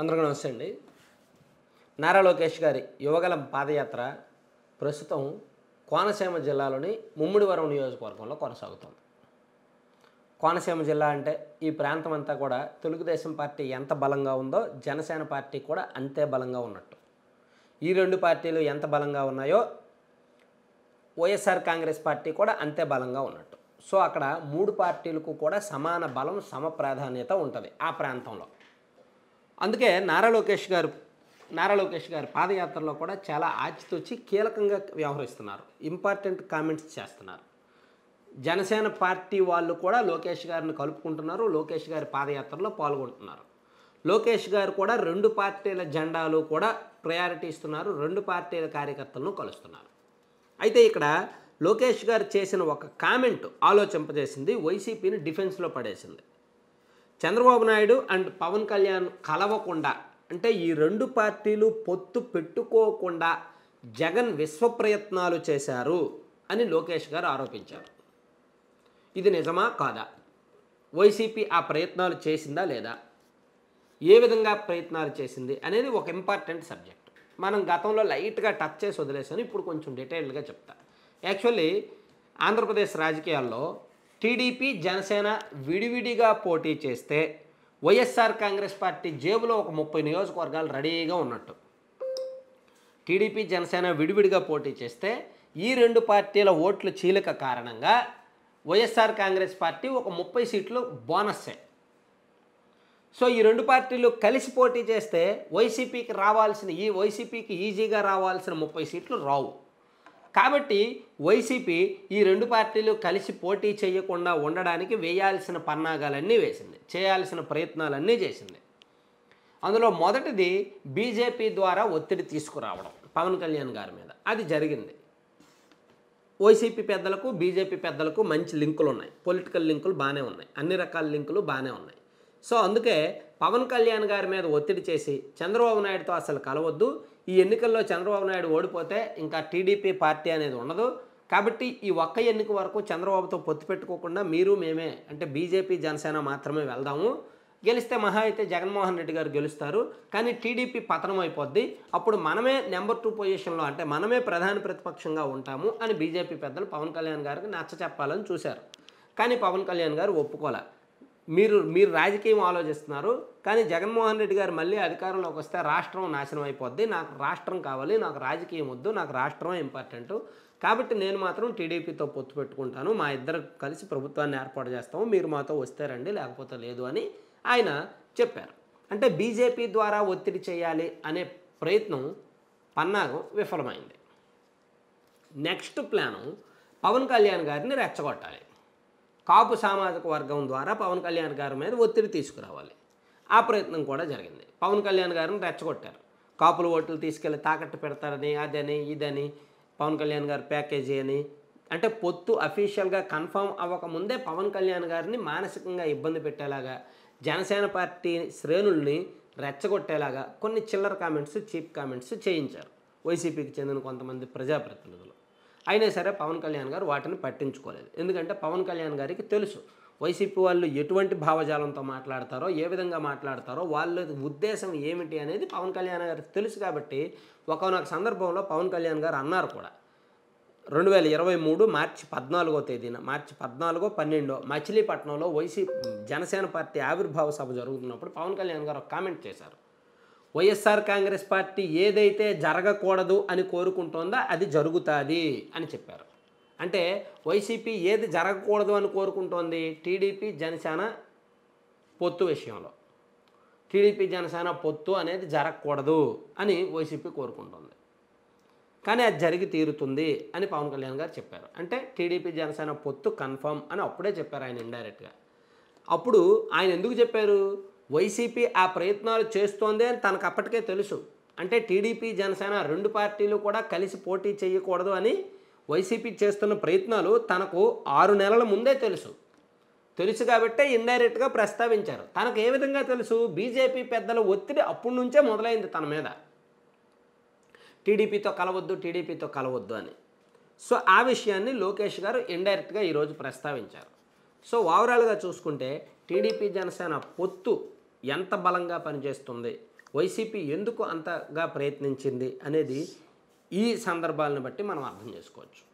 అందరికీ నమస్తే అండి నారా లోకేష్ గారి యువగలం పాదయాత్ర ప్రస్తుతం కోనసీమ జిల్లాలోని ముమ్మిడివరం నియోజకవర్గంలో కొనసాగుతుంది కోనసీమ జిల్లా అంటే ఈ ప్రాంతం అంతా కూడా తెలుగుదేశం పార్టీ ఎంత బలంగా ఉందో జనసేన పార్టీ కూడా అంతే బలంగా ఉన్నట్టు ఈ రెండు పార్టీలు ఎంత బలంగా ఉన్నాయో వైఎస్ఆర్ కాంగ్రెస్ పార్టీ కూడా అంతే బలంగా ఉన్నట్టు సో అక్కడ మూడు పార్టీలకు కూడా సమాన బలం సమ ప్రాధాన్యత ఉంటుంది ఆ ప్రాంతంలో అందుకే నారా లోకేష్ గారు నారా లోకేష్ గారు పాదయాత్రలో కూడా చాలా ఆచితూచి కీలకంగా వ్యవహరిస్తున్నారు ఇంపార్టెంట్ కామెంట్స్ చేస్తున్నారు జనసేన పార్టీ వాళ్ళు కూడా లోకేష్ గారిని కలుపుకుంటున్నారు లోకేష్ గారి పాదయాత్రలో పాల్గొంటున్నారు లోకేష్ గారు కూడా రెండు పార్టీల జెండాలు కూడా ప్రయారిటీ ఇస్తున్నారు రెండు పార్టీల కార్యకర్తలను కలుస్తున్నారు అయితే ఇక్కడ లోకేష్ గారు చేసిన ఒక కామెంట్ ఆలోచింపజేసింది వైసీపీని డిఫెన్స్లో పడేసింది చంద్రబాబు నాయుడు అండ్ పవన్ కళ్యాణ్ కలవకుండా అంటే ఈ రెండు పార్టీలు పొత్తు పెట్టుకోకుండా జగన్ విశ్వప్రయత్నాలు చేశారు అని లోకేష్ గారు ఆరోపించారు ఇది నిజమా కాదా వైసీపీ ఆ ప్రయత్నాలు చేసిందా లేదా ఏ విధంగా ప్రయత్నాలు చేసింది అనేది ఒక ఇంపార్టెంట్ సబ్జెక్ట్ మనం గతంలో లైట్గా టచ్ చేసి వదిలేసాను ఇప్పుడు కొంచెం డీటెయిల్డ్గా చెప్తా యాక్చువల్లీ ఆంధ్రప్రదేశ్ రాజకీయాల్లో టీడీపీ జనసేన విడివిడిగా పోటీ చేస్తే వైఎస్ఆర్ కాంగ్రెస్ పార్టీ జేబులో ఒక ముప్పై నియోజకవర్గాలు రెడీగా ఉన్నట్టు టీడీపీ జనసేన విడివిడిగా పోటీ చేస్తే ఈ రెండు పార్టీల ఓట్లు చీలిక కారణంగా వైఎస్ఆర్ కాంగ్రెస్ పార్టీ ఒక ముప్పై సీట్లు బోనస్సే సో ఈ రెండు పార్టీలు కలిసి పోటీ చేస్తే వైసీపీకి రావాల్సిన ఈ వైసీపీకి ఈజీగా రావాల్సిన ముప్పై సీట్లు రావు కాబట్టి వైసీపీ ఈ రెండు పార్టీలు కలిసి పోటీ చేయకుండా ఉండడానికి వేయాల్సిన పన్నాగాలన్నీ వేసింది చేయాల్సిన ప్రయత్నాలన్నీ చేసింది అందులో మొదటిది బీజేపీ ద్వారా ఒత్తిడి తీసుకురావడం పవన్ కళ్యాణ్ గారి మీద అది జరిగింది వైసీపీ పెద్దలకు బీజేపీ పెద్దలకు మంచి లింకులు ఉన్నాయి పొలిటికల్ లింకులు బాగానే ఉన్నాయి అన్ని రకాల లింకులు బాగానే ఉన్నాయి సో అందుకే పవన్ కళ్యాణ్ గారి మీద ఒత్తిడి చేసి చంద్రబాబు నాయుడుతో అసలు కలవద్దు ఈ ఎన్నికల్లో చంద్రబాబు నాయుడు ఓడిపోతే ఇంకా టీడీపీ పార్టీ అనేది ఉండదు కాబట్టి ఈ ఒక్క ఎన్నిక వరకు చంద్రబాబుతో పొత్తు పెట్టుకోకుండా మీరు మేమే అంటే బీజేపీ జనసేన మాత్రమే వెళ్దాము గెలిస్తే మహా అయితే జగన్మోహన్ రెడ్డి గారు గెలుస్తారు కానీ టీడీపీ పతనం అయిపోద్ది అప్పుడు మనమే నెంబర్ టూ పొజిషన్లో అంటే మనమే ప్రధాన ప్రతిపక్షంగా ఉంటాము అని బీజేపీ పెద్దలు పవన్ కళ్యాణ్ గారికి నచ్చ చెప్పాలని చూశారు కానీ పవన్ కళ్యాణ్ గారు ఒప్పుకోలే మీరు మీరు రాజకీయం ఆలోచిస్తున్నారు కానీ జగన్మోహన్ రెడ్డి గారు మళ్ళీ అధికారంలోకి వస్తే రాష్ట్రం నాశనం అయిపోద్ది నాకు రాష్ట్రం కావాలి నాకు రాజకీయం వద్దు నాకు రాష్ట్రం ఇంపార్టెంట్ కాబట్టి నేను మాత్రం టీడీపీతో పొత్తు పెట్టుకుంటాను మా ఇద్దరు కలిసి ప్రభుత్వాన్ని ఏర్పాటు చేస్తాము మీరు మాతో వస్తారండి లేకపోతే లేదు అని ఆయన చెప్పారు అంటే బీజేపీ ద్వారా ఒత్తిడి చేయాలి అనే ప్రయత్నం పన్నాగం విఫలమైంది నెక్స్ట్ ప్లాను పవన్ కళ్యాణ్ గారిని రెచ్చగొట్టాలి కాపు సామాజిక వర్గం ద్వారా పవన్ కళ్యాణ్ గారి మీద ఒత్తిడి తీసుకురావాలి ఆ ప్రయత్నం కూడా జరిగింది పవన్ కళ్యాణ్ గారిని రెచ్చగొట్టారు కాపుల ఓట్లు తీసుకెళ్ళి తాకట్టు పెడతారని అదని ఇదని పవన్ కళ్యాణ్ గారి ప్యాకేజీ అని అంటే పొత్తు అఫీషియల్గా కన్ఫర్మ్ అవ్వకముందే పవన్ కళ్యాణ్ గారిని మానసికంగా ఇబ్బంది పెట్టేలాగా జనసేన పార్టీ శ్రేణుల్ని రెచ్చగొట్టేలాగా కొన్ని చిల్లర కామెంట్స్ చీప్ కామెంట్స్ చేయించారు వైసీపీకి చెందిన కొంతమంది ప్రజాప్రతినిధులు అయినా సరే పవన్ కళ్యాణ్ గారు వాటిని పట్టించుకోలేదు ఎందుకంటే పవన్ కళ్యాణ్ గారికి తెలుసు వైసీపీ వాళ్ళు ఎటువంటి భావజాలంతో మాట్లాడతారో ఏ విధంగా మాట్లాడతారో వాళ్ళ ఉద్దేశం ఏమిటి అనేది పవన్ కళ్యాణ్ గారికి తెలుసు కాబట్టి ఒకనొక సందర్భంలో పవన్ కళ్యాణ్ గారు అన్నారు కూడా రెండు వేల ఇరవై మూడు మార్చి పద్నాలుగో తేదీన మార్చి పద్నాలుగో పన్నెండో మచిలీపట్నంలో వైసీపీ జనసేన పార్టీ ఆవిర్భావ సభ జరుగుతున్నప్పుడు పవన్ కళ్యాణ్ గారు ఒక కామెంట్ చేశారు వైఎస్ఆర్ కాంగ్రెస్ పార్టీ ఏదైతే జరగకూడదు అని కోరుకుంటుందో అది జరుగుతుంది అని చెప్పారు అంటే వైసీపీ ఏది జరగకూడదు అని కోరుకుంటోంది టీడీపీ జనసేన పొత్తు విషయంలో టీడీపీ జనసేన పొత్తు అనేది జరగకూడదు అని వైసీపీ కోరుకుంటుంది కానీ అది జరిగి తీరుతుంది అని పవన్ కళ్యాణ్ గారు చెప్పారు అంటే టీడీపీ జనసేన పొత్తు కన్ఫర్మ్ అని అప్పుడే చెప్పారు ఆయన ఇండైరెక్ట్గా అప్పుడు ఆయన ఎందుకు చెప్పారు వైసీపీ ఆ ప్రయత్నాలు చేస్తోంది అని తనకు అప్పటికే తెలుసు అంటే టీడీపీ జనసేన రెండు పార్టీలు కూడా కలిసి పోటీ చేయకూడదు అని వైసీపీ చేస్తున్న ప్రయత్నాలు తనకు ఆరు నెలల ముందే తెలుసు తెలుసు కాబట్టే ఇండైరెక్ట్గా ప్రస్తావించారు తనకు ఏ విధంగా తెలుసు బీజేపీ పెద్దల ఒత్తిడి అప్పటి నుంచే మొదలైంది తన మీద టీడీపీతో కలవద్దు టీడీపీతో కలవద్దు అని సో ఆ విషయాన్ని లోకేష్ గారు ఇండైరెక్ట్గా ఈరోజు ప్రస్తావించారు సో ఓవరాల్గా చూసుకుంటే టీడీపీ జనసేన పొత్తు ఎంత బలంగా పనిచేస్తుంది వైసీపీ ఎందుకు అంతగా ప్రయత్నించింది అనేది ఈ సందర్భాలను బట్టి మనం అర్థం చేసుకోవచ్చు